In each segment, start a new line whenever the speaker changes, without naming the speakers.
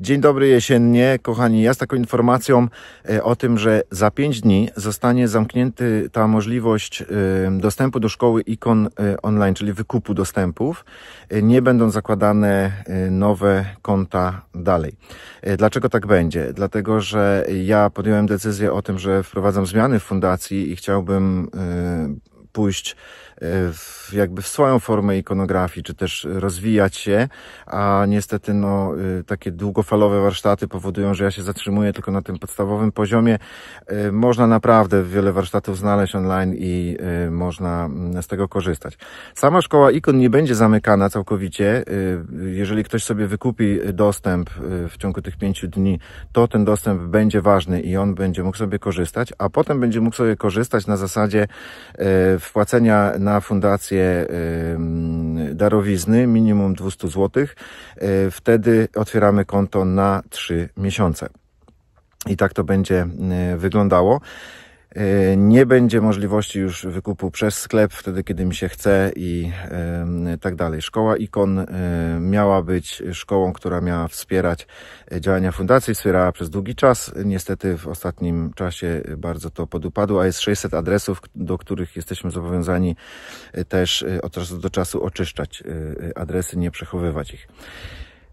Dzień dobry jesiennie, kochani. Ja z taką informacją e, o tym, że za pięć dni zostanie zamknięty ta możliwość e, dostępu do szkoły ikon e, online, czyli wykupu dostępów. Nie będą zakładane nowe konta dalej. Dlaczego tak będzie? Dlatego, że ja podjąłem decyzję o tym, że wprowadzam zmiany w fundacji i chciałbym pójść e, w, jakby w swoją formę ikonografii, czy też rozwijać się, a niestety no, e, takie długofalowe warsztaty powodują, że ja się zatrzymuję tylko na tym podstawowym poziomie. E, można naprawdę wiele warsztatów znaleźć online i można mm, z tego korzystać. Sama szkoła ikon nie będzie zamykana całkowicie. Jeżeli ktoś sobie wykupi dostęp w ciągu tych pięciu dni, to ten dostęp będzie ważny i on będzie mógł sobie korzystać, a potem będzie mógł sobie korzystać na zasadzie wpłacenia na fundację darowizny minimum 200 zł, y, wtedy otwieramy konto na 3 miesiące. I tak to będzie y, wyglądało. E, nie będzie możliwości już wykupu przez sklep wtedy, kiedy mi się chce i tak dalej. Szkoła Ikon e, miała być szkołą, która miała wspierać e, działania fundacji, wspierała przez długi czas. Niestety w ostatnim czasie bardzo to podupadło, a jest 600 adresów, do których jesteśmy zobowiązani też od czasu do czasu oczyszczać adresy, nie przechowywać ich.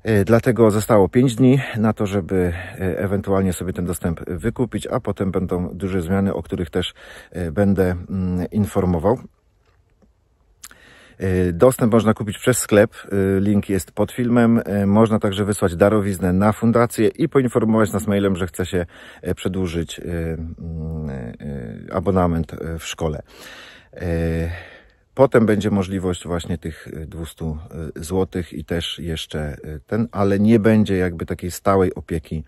E, dlatego zostało 5 dni na to, żeby e, ewentualnie sobie ten dostęp wykupić, a potem będą duże zmiany, o których też e, będę mm, informował. Dostęp można kupić przez sklep, link jest pod filmem. Można także wysłać darowiznę na fundację i poinformować nas mailem, że chce się przedłużyć mm, abonament w szkole. Potem będzie możliwość właśnie tych 200 y, y, zł i też jeszcze y, ten, ale nie będzie jakby takiej stałej opieki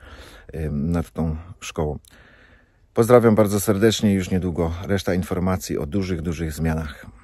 nad tą szkołą. Pozdrawiam bardzo serdecznie, już niedługo reszta informacji o dużych, dużych zmianach.